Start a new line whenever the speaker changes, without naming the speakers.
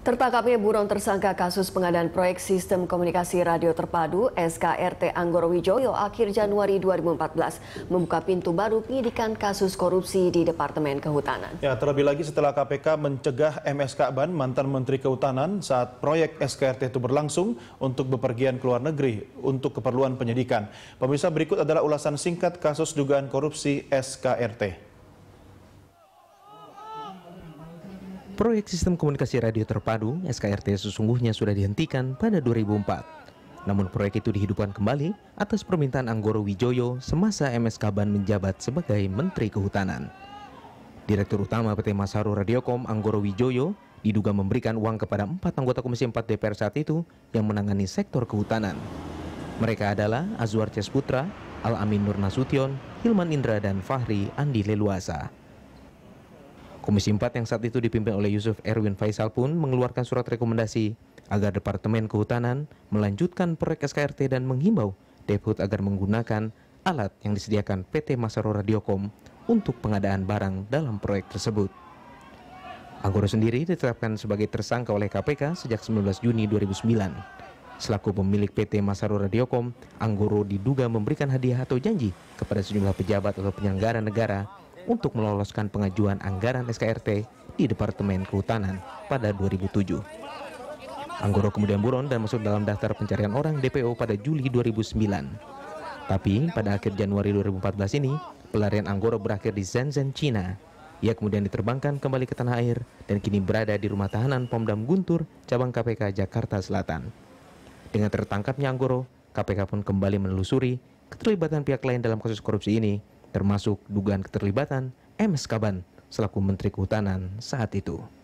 Tertangkapnya buron tersangka kasus pengadaan proyek sistem komunikasi radio terpadu SKRT Anggoro Wijoyo akhir Januari 2014 membuka pintu baru penyidikan kasus korupsi di Departemen Kehutanan.
Ya, terlebih lagi setelah KPK mencegah MSK Ban mantan Menteri Kehutanan saat proyek SKRT itu berlangsung untuk bepergian ke luar negeri untuk keperluan penyidikan. Pemirsa berikut adalah ulasan singkat kasus dugaan korupsi SKRT.
Proyek Sistem Komunikasi Radio Terpadu SKRT sesungguhnya sudah dihentikan pada 2004. Namun proyek itu dihidupkan kembali atas permintaan Anggoro Wijoyo semasa MS Kaban menjabat sebagai Menteri Kehutanan. Direktur Utama PT Masaru Radiokom Anggoro Wijoyo diduga memberikan uang kepada empat anggota Komisi 4 DPR saat itu yang menangani sektor kehutanan. Mereka adalah Azwar Cesputra, Al-Amin Nur Nasution, Hilman Indra, dan Fahri Andi Leluasa. Komisi 4 yang saat itu dipimpin oleh Yusuf Erwin Faisal pun mengeluarkan surat rekomendasi agar Departemen Kehutanan melanjutkan proyek SKRT dan menghimbau Deput agar menggunakan alat yang disediakan PT Masaro Radiokom untuk pengadaan barang dalam proyek tersebut. Anggoro sendiri ditetapkan sebagai tersangka oleh KPK sejak 19 Juni 2009. Selaku pemilik PT Masaro Radiokom, Anggoro diduga memberikan hadiah atau janji kepada sejumlah pejabat atau penyelenggara negara untuk meloloskan pengajuan anggaran SKRT di Departemen Kehutanan pada 2007. Anggoro kemudian buron dan masuk dalam daftar pencarian orang DPO pada Juli 2009. Tapi pada akhir Januari 2014 ini, pelarian Anggoro berakhir di Zhenzhen, China. Ia kemudian diterbangkan kembali ke tanah air dan kini berada di rumah tahanan Pomdam Guntur, cabang KPK Jakarta Selatan. Dengan tertangkapnya Anggoro, KPK pun kembali menelusuri keterlibatan pihak lain dalam kasus korupsi ini termasuk dugaan keterlibatan MS Kaban selaku Menteri Kehutanan saat itu.